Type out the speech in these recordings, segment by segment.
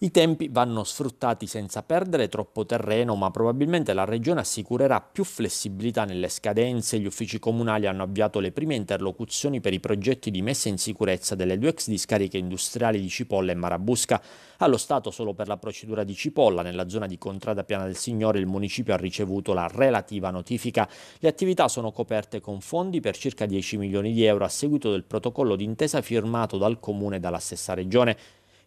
I tempi vanno sfruttati senza perdere troppo terreno, ma probabilmente la Regione assicurerà più flessibilità nelle scadenze. Gli uffici comunali hanno avviato le prime interlocuzioni per i progetti di messa in sicurezza delle due ex discariche industriali di Cipolla e Marabusca. Allo Stato solo per la procedura di Cipolla, nella zona di Contrada Piana del Signore, il municipio ha ricevuto la relativa notifica. Le attività sono coperte con fondi per circa 10 milioni di euro a seguito del protocollo d'intesa firmato dal Comune e dalla stessa Regione.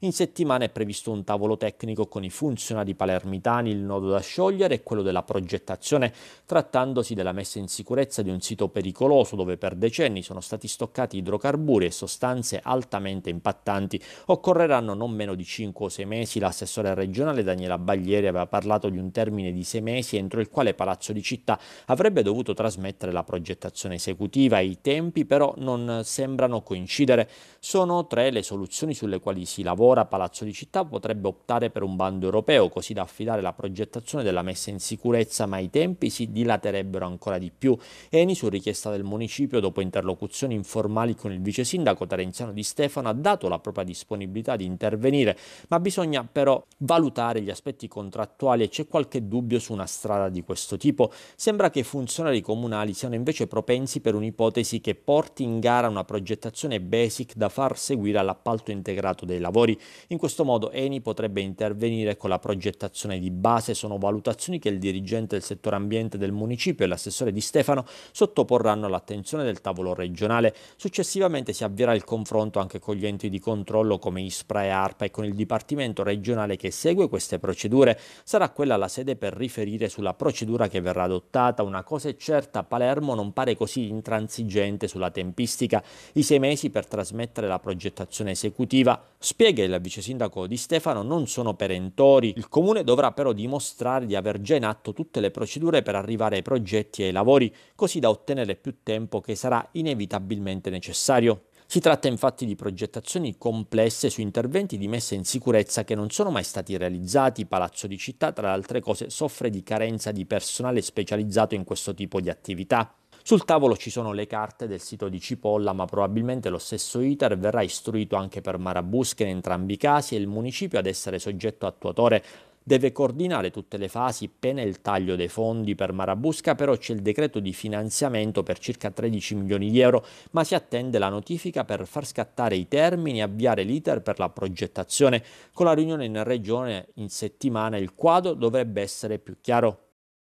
In settimana è previsto un tavolo tecnico con i funzionari palermitani, il nodo da sciogliere è quello della progettazione, trattandosi della messa in sicurezza di un sito pericoloso dove per decenni sono stati stoccati idrocarburi e sostanze altamente impattanti. Occorreranno non meno di 5 o 6 mesi. L'assessore regionale Daniela Baglieri aveva parlato di un termine di 6 mesi entro il quale Palazzo di Città avrebbe dovuto trasmettere la progettazione esecutiva. I tempi però non sembrano coincidere. Sono tre le soluzioni sulle quali si lavora ora Palazzo di Città potrebbe optare per un bando europeo, così da affidare la progettazione della messa in sicurezza, ma i tempi si dilaterebbero ancora di più. Eni, su richiesta del municipio, dopo interlocuzioni informali con il vice sindaco Tarenziano Di Stefano, ha dato la propria disponibilità di intervenire, ma bisogna però valutare gli aspetti contrattuali e c'è qualche dubbio su una strada di questo tipo. Sembra che i funzionari comunali siano invece propensi per un'ipotesi che porti in gara una progettazione basic da far seguire all'appalto integrato dei lavori. In questo modo Eni potrebbe intervenire con la progettazione di base, sono valutazioni che il dirigente del settore ambiente del municipio e l'assessore Di Stefano sottoporranno all'attenzione del tavolo regionale. Successivamente si avvierà il confronto anche con gli enti di controllo come ISPRA e ARPA e con il Dipartimento regionale che segue queste procedure. Sarà quella la sede per riferire sulla procedura che verrà adottata. Una cosa è certa, Palermo non pare così intransigente sulla tempistica. I sei mesi per trasmettere la progettazione esecutiva, spiega il del sindaco di Stefano non sono perentori. Il comune dovrà però dimostrare di aver già in atto tutte le procedure per arrivare ai progetti e ai lavori, così da ottenere più tempo che sarà inevitabilmente necessario. Si tratta infatti di progettazioni complesse su interventi di messa in sicurezza che non sono mai stati realizzati. Palazzo di Città, tra le altre cose, soffre di carenza di personale specializzato in questo tipo di attività. Sul tavolo ci sono le carte del sito di Cipolla, ma probabilmente lo stesso ITER verrà istruito anche per Marabusca in entrambi i casi e il municipio ad essere soggetto attuatore deve coordinare tutte le fasi, pena il taglio dei fondi per Marabusca, però c'è il decreto di finanziamento per circa 13 milioni di euro, ma si attende la notifica per far scattare i termini e avviare l'iter per la progettazione. Con la riunione in regione in settimana il quadro dovrebbe essere più chiaro.